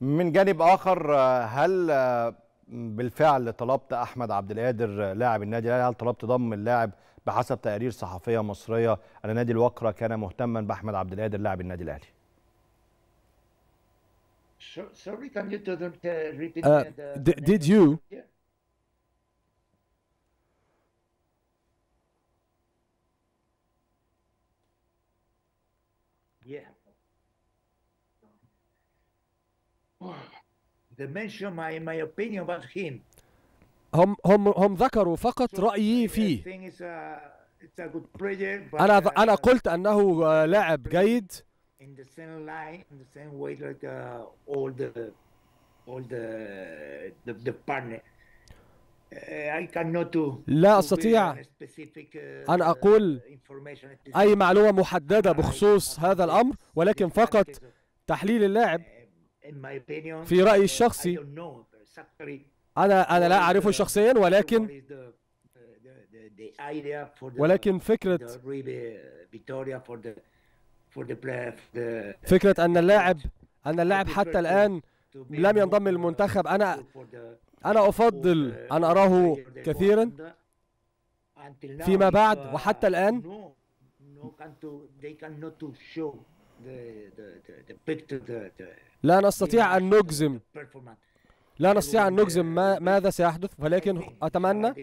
من جانب اخر آه، هل آه، بالفعل طلبت احمد عبد القادر آه، لاعب النادي الاهلي هل طلبت ضم اللاعب بحسب تقارير صحفيه مصريه ان نادي الوقره كان مهتما باحمد عبد القادر لاعب النادي الاهلي Sorry, can you uh, repeat uh, the, Did you? Yeah. هم هم هم ذكروا فقط رأيي فيه أنا uh, أنا قلت أنه آه، لاعب جيد لا أستطيع uh, أن أقول أي معلومة محددة بخصوص هذا الأمر ولكن فقط تحليل اللاعب في رأيي uh, الشخصي أنا أنا لا أعرفه شخصيا ولكن uh, ولكن فكرة uh, فكرة أن اللاعب أن اللاعب حتى الآن لم ينضم للمنتخب أنا أنا أفضل أن أراه كثيرا فيما بعد وحتى الآن لا نستطيع أن نجزم لا نستطيع أن نجزم ما ماذا سيحدث ولكن أتمنى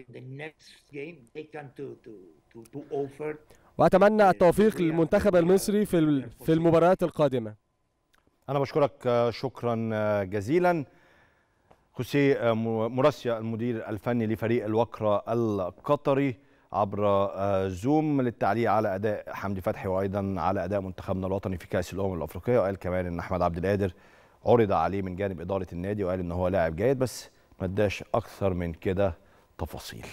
وأتمنى التوفيق للمنتخب المصري في في المباريات القادمة أنا بشكرك آه، شكرا آه، جزيلا خوسيه آه، مراسيا المدير الفني لفريق الوكرة القطري عبر آه، زوم للتعليق على اداء حمدي فتحي وايضا على اداء منتخبنا الوطني في كاس الامم الافريقيه وقال كمان ان احمد عبد القادر عرض عليه من جانب اداره النادي وقال ان هو لاعب جيد بس ما اداش اكثر من كده تفاصيل